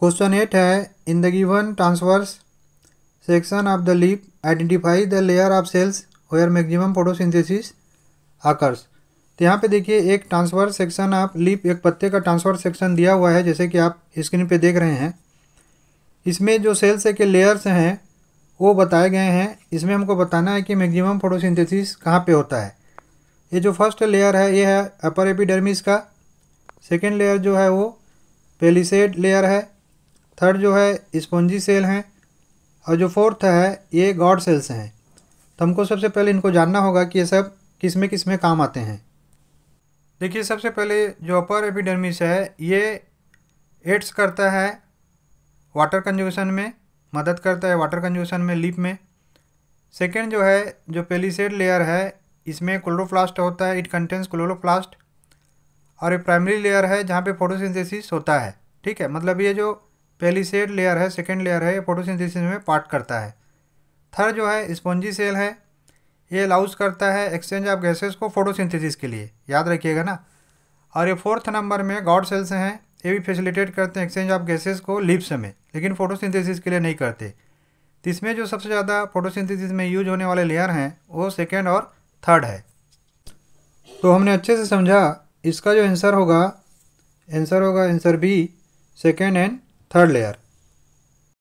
question eight है in the given transverse section of the leaf identify the layer of cells where maximum photosynthesis occurs तो यहाँ पे देखिए एक transverse section of leap एक पत्ते का ट्रांसवर्स सेक्शन दिया हुआ है जैसे कि आप स्क्रीन पे देख रहे हैं इसमें जो सेल्स के लेयर्स हैं वो बताए गए हैं इसमें हमको बताना है कि मैक्सिमम फोटोसिंथेसिस कहाँ पे होता है ये जो फर्स्ट लेयर है ये है अपर एपिडर्मिस का सेकेंड लेयर जो है वो पेलीसेड लेयर है थर्ड जो है स्पॉन्जी सेल हैं और जो फोर्थ है ये गॉड सेल्स हैं तो हमको सबसे पहले इनको जानना होगा कि ये सब किस में किस में काम आते हैं देखिए सबसे पहले जो अपर एपिडर्मिस है ये एड्स करता है वाटर कंजूशन में मदद करता है वाटर कंजूशन में लिप में सेकेंड जो है जो पेलीसेड लेयर है इसमें क्लोरोप्लास्ट होता है इट कंटेंस क्लोरोप्लास्ट और ये प्राइमरी लेयर है जहाँ पे फोटोसिंथेसिस होता है ठीक है मतलब ये जो पहली सेल लेयर है सेकेंड लेयर है ये फोटोसिंथेसिस में पार्ट करता है थर्ड जो है स्पॉन्जी सेल है ये अलाउज करता है एक्सचेंज ऑफ गैसेस को फोटोसिंथेसिस के लिए याद रखिएगा ना और ये फोर्थ नंबर में गॉड सेल्स हैं ये भी फैसिलिटेट करते हैं एक्सचेंज ऑफ गैसेस को लिप्स में लेकिन फोटोसिंथेसिस के लिए नहीं करते तो इसमें जो सबसे ज़्यादा फोटोसिंथेसिस में यूज होने वाले लेयर हैं वो सेकेंड और थर्ड है तो हमने अच्छे से समझा इसका जो आंसर होगा आंसर होगा answer B second and third layer